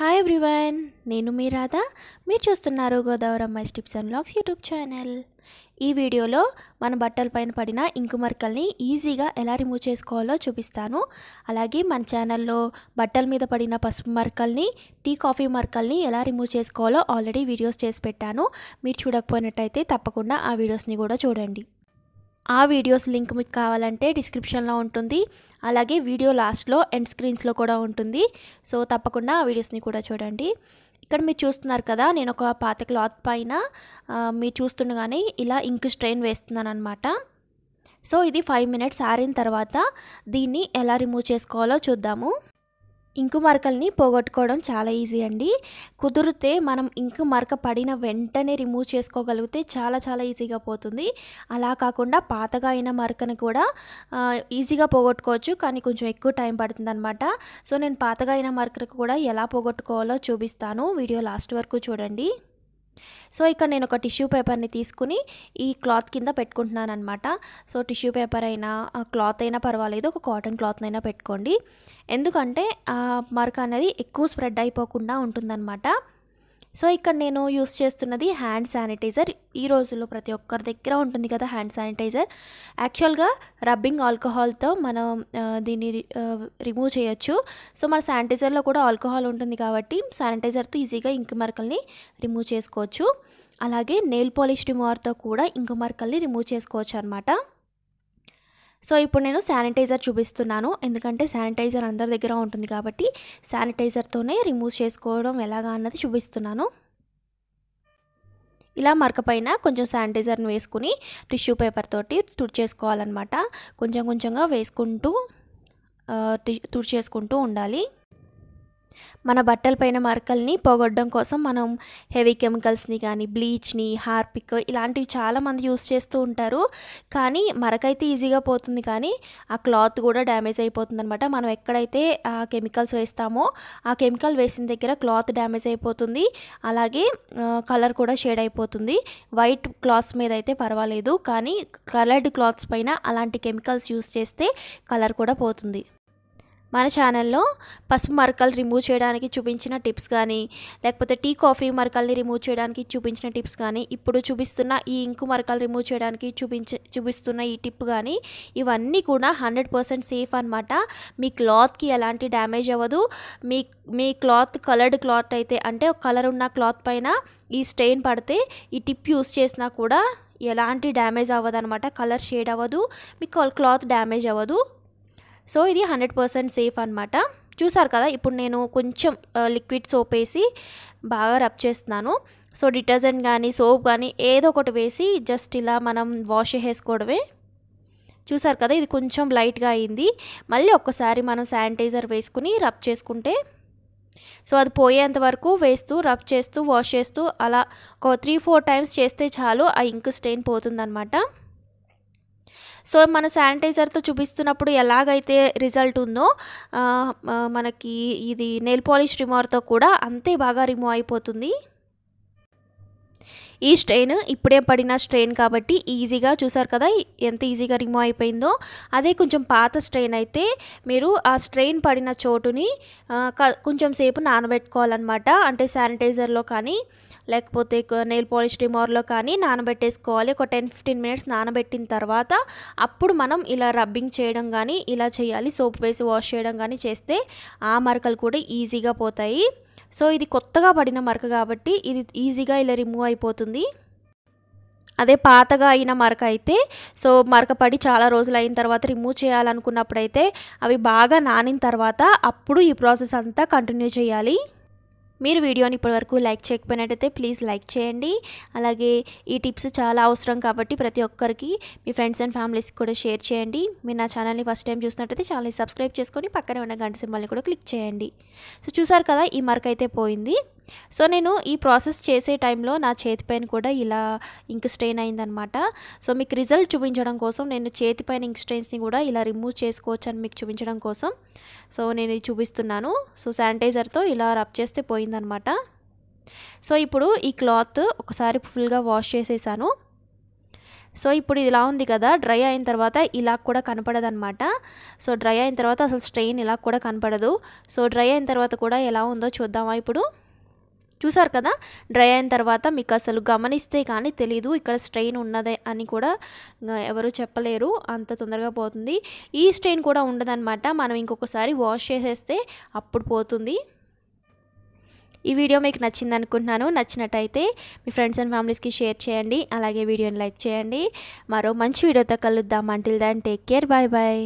hi everyone నేను మీ రాధా మీరు చూస్తున్నారు గోదావరి అమ్మాయి tips and blogs YouTube channel ఈ వీడియోలో మన బట్టల పైన పడిన ఇంకు మరకల్ని ఈజీగా ఎలా రిమూవ్ చేసుకోవాలో చూపిస్తాను అలాగే మన ఛానల్లో బట్టల మీద పడిన పసుపు మరకల్ని టీ కాఫీ మరకల్ని ఎలా రిమూవ్ చేసుకోవాలో ఆల్రెడీ వీడియోస్ చేసి పెట్టాను మీరు చూడకపోయినట్టయితే తప్పకుండా ఆ వీడియోస్ని కూడా చూడండి ఆ వీడియోస్ లింక్ మీకు కావాలంటే డిస్క్రిప్షన్లో ఉంటుంది అలాగే వీడియో లాస్ట్లో ఎండ్ స్క్రీన్స్లో కూడా ఉంటుంది సో తప్పకుండా ఆ వీడియోస్ని కూడా చూడండి ఇక్కడ మీరు చూస్తున్నారు కదా నేను ఒక పాత క్లాత్ పైన మీరు చూస్తుండగానే ఇలా ఇంక్ స్ట్రెయిన్ వేస్తున్నాను అనమాట సో ఇది ఫైవ్ మినిట్స్ ఆరిన తర్వాత దీన్ని ఎలా రిమూవ్ చేసుకోవాలో చూద్దాము ఇంకు మరకల్ని పోగొట్టుకోవడం చాలా ఈజీ అండి కుదిరితే మనం ఇంకు మరక పడిన వెంటనే రిమూవ్ చేసుకోగలిగితే చాలా చాలా ఈజీగా పోతుంది అలా కాకుండా పాతగా అయిన మరకను కూడా ఈజీగా పోగొట్టుకోవచ్చు కానీ కొంచెం ఎక్కువ టైం పడుతుంది అనమాట సో నేను పాతగా అయిన మరకను కూడా ఎలా పోగొట్టుకోవాలో చూపిస్తాను వీడియో లాస్ట్ వరకు చూడండి సో ఇక్కడ నేను ఒక టిష్యూ పేపర్ని తీసుకుని ఈ క్లాత్ కింద పెట్టుకుంటున్నాను అనమాట సో టిష్యూ పేపర్ అయినా క్లాత్ అయినా పర్వాలేదు ఒక కాటన్ క్లాత్ అయినా పెట్టుకోండి ఎందుకంటే మరక అనేది ఎక్కువ స్ప్రెడ్ అయిపోకుండా ఉంటుందన్నమాట సో ఇక్కడ నేను యూస్ చేస్తున్నది హ్యాండ్ శానిటైజర్ ఈ రోజుల్లో ప్రతి ఒక్కరి దగ్గర ఉంటుంది కదా హ్యాండ్ శానిటైజర్ యాక్చువల్గా రబ్బింగ్ ఆల్కహాల్తో మనం దీన్ని రిమూవ్ చేయొచ్చు సో మన శానిటైజర్లో కూడా ఆల్కహాల్ ఉంటుంది కాబట్టి శానిటైజర్తో ఈజీగా ఇంకు మరకల్ని రిమూవ్ చేసుకోవచ్చు అలాగే నెయిల్ పాలిష్ రిమూవర్తో కూడా ఇంకు మరకల్ని రిమూవ్ చేసుకోవచ్చు అనమాట సో ఇప్పుడు నేను శానిటైజర్ చూపిస్తున్నాను ఎందుకంటే శానిటైజర్ అందరి దగ్గర ఉంటుంది కాబట్టి శానిటైజర్తోనే రిమూవ్ చేసుకోవడం ఎలాగా అన్నది చూపిస్తున్నాను ఇలా మరకపైన కొంచెం శానిటైజర్ను వేసుకుని టిష్యూ పేపర్ తోటి చేసుకోవాలన్నమాట కొంచెం కొంచెంగా వేసుకుంటూ తుడి చేసుకుంటూ ఉండాలి మన బట్టలపైన మరకల్ని పోగొట్టడం కోసం మనం హెవీ కెమికల్స్ని కానీ బ్లీచ్ని హార్పిక్ ఇలాంటివి చాలామంది యూస్ చేస్తూ ఉంటారు కానీ మరకైతే ఈజీగా పోతుంది కానీ ఆ క్లాత్ కూడా డ్యామేజ్ అయిపోతుంది అనమాట మనం ఎక్కడైతే ఆ కెమికల్స్ వేస్తామో ఆ కెమికల్ వేసిన దగ్గర క్లాత్ డ్యామేజ్ అయిపోతుంది అలాగే కలర్ కూడా షేడ్ అయిపోతుంది వైట్ క్లాత్స్ మీద అయితే పర్వాలేదు కానీ కలర్డ్ క్లాత్స్ పైన అలాంటి కెమికల్స్ యూస్ చేస్తే కలర్ కూడా పోతుంది మన ఛానల్లో పసుపు మరకలు రిమూవ్ చేయడానికి చూపించిన టిప్స్ కానీ లేకపోతే టీ కాఫీ మరకల్ని రిమూవ్ చేయడానికి చూపించిన టిప్స్ కానీ ఇప్పుడు చూపిస్తున్న ఈ ఇంకు మరకలు రిమూవ్ చేయడానికి చూపించ చూపిస్తున్న ఈ టిప్ కానీ ఇవన్నీ కూడా హండ్రెడ్ పర్సెంట్ సేఫ్ అనమాట మీ క్లాత్కి ఎలాంటి డ్యామేజ్ అవ్వదు మీ మీ క్లాత్ కలర్డ్ క్లాత్ అయితే అంటే కలర్ ఉన్న క్లాత్ పైన ఈ స్టెయిన్ పడితే ఈ టిప్ యూస్ చేసినా కూడా ఎలాంటి డ్యామేజ్ అవ్వదు అనమాట కలర్ షేడ్ అవ్వదు మీకు క్లాత్ డ్యామేజ్ అవ్వదు సో ఇది హండ్రెడ్ పర్సెంట్ సేఫ్ అనమాట చూసారు కదా ఇప్పుడు నేను కొంచెం లిక్విడ్ సోప్ వేసి బాగా రబ్ చేస్తున్నాను సో డిటర్జెంట్ కానీ సోప్ కానీ ఏదో ఒకటి వేసి జస్ట్ ఇలా మనం వాష్ చేసుకోవడమే చూసారు కదా ఇది కొంచెం లైట్గా అయింది మళ్ళీ ఒక్కసారి మనం శానిటైజర్ వేసుకుని రబ్ చేసుకుంటే సో అది పోయేంత వరకు వేస్తూ రబ్ చేస్తూ వాష్ చేస్తూ అలా ఒక త్రీ ఫోర్ టైమ్స్ చేస్తే చాలు ఆ ఇంక్ స్టెయిన్ పోతుందన్నమాట సో మన శానిటైజర్తో చూపిస్తున్నప్పుడు ఎలాగైతే రిజల్ట్ ఉందో మనకి ఇది నెయిల్ పాలిష్ రిమూవర్తో కూడా అంతే బాగా రిమూవ్ అయిపోతుంది ఈ స్ట్రెయిన్ ఇప్పుడే పడిన స్ట్రెయిన్ కాబట్టి ఈజీగా చూసారు కదా ఎంత ఈజీగా రిమూవ్ అయిపోయిందో అదే కొంచెం పాత స్ట్రెయిన్ అయితే మీరు ఆ స్ట్రెయిన్ పడిన చోటుని కొంచెం సేపు నానబెట్టుకోవాలన్నమాట అంటే శానిటైజర్లో కానీ లేకపోతే నెయిల్ పాలిష్ రిమోర్లో కానీ నానబెట్టేసుకోవాలి ఒక టెన్ ఫిఫ్టీన్ మినిట్స్ నానబెట్టిన తర్వాత అప్పుడు మనం ఇలా రబ్బింగ్ చేయడం కానీ ఇలా చేయాలి సోప్ వేసి వాష్ చేయడం కానీ చేస్తే ఆ మరకలు కూడా ఈజీగా పోతాయి సో ఇది కొత్తగా పడిన మరక కాబట్టి ఇది ఈజీగా ఇలా రిమూవ్ అయిపోతుంది అదే పాతగా అయిన మరక అయితే సో మరక పడి చాలా రోజులు అయిన తర్వాత రిమూవ్ చేయాలనుకున్నప్పుడైతే అవి బాగా నానిన తర్వాత అప్పుడు ఈ ప్రాసెస్ అంతా కంటిన్యూ చేయాలి మీరు వీడియోని ఇప్పటివరకు లైక్ చేయకపోయినట్టయితే ప్లీజ్ లైక్ చేయండి అలాగే ఈ టిప్స్ చాలా అవసరం కాబట్టి ప్రతి ఒక్కరికి మీ ఫ్రెండ్స్ అండ్ ఫ్యామిలీస్కి కూడా షేర్ చేయండి మీరు నా ఛానల్ని ఫస్ట్ టైం చూసినట్టయితే ఛానల్ని సబ్స్క్రైబ్ చేసుకొని పక్కనే ఉన్న గంట సింబల్ని కూడా క్లిక్ చేయండి సో చూసారు కదా ఈ మార్క్ అయితే పోయింది సో నేను ఈ ప్రాసెస్ చేసే టైంలో నా చేతి పైన కూడా ఇలా ఇంక్ స్ట్రెయిన్ అయిందనమాట సో మీకు రిజల్ట్ చూపించడం కోసం నేను చేతి పైన ఇంక్ స్ట్రెయిన్స్ని కూడా ఇలా రిమూవ్ చేసుకోవచ్చు అని మీకు చూపించడం కోసం సో నేను ఇది చూపిస్తున్నాను సో శానిటైజర్తో ఇలా రబ్ చేస్తే పోయిందనమాట సో ఇప్పుడు ఈ క్లాత్ ఒకసారి ఫుల్గా వాష్ చేసేసాను సో ఇప్పుడు ఇలా ఉంది కదా డ్రై అయిన తర్వాత ఇలా కూడా కనపడదనమాట సో డ్రై అయిన తర్వాత అసలు స్ట్రెయిన్ ఇలా కూడా కనపడదు సో డ్రై అయిన తర్వాత కూడా ఎలా ఉందో చూద్దామా ఇప్పుడు చూసారు కదా డ్రై అయిన తర్వాత మీకు అసలు గమనిస్తే కానీ తెలీదు ఇక్కడ స్ట్రెయిన్ ఉన్నదే అని కూడా ఎవరు చెప్పలేరు అంత తొందరగా పోతుంది ఈ స్ట్రెయిన్ కూడా ఉండదన్నమాట మనం ఇంకొకసారి వాష్ చేసేస్తే అప్పుడు పోతుంది ఈ వీడియో మీకు నచ్చింది అనుకుంటున్నాను నచ్చినట్టయితే మీ ఫ్రెండ్స్ అండ్ ఫ్యామిలీస్కి షేర్ చేయండి అలాగే వీడియోని లైక్ చేయండి మరో మంచి వీడియోతో కలుద్దాం until then take care bye bye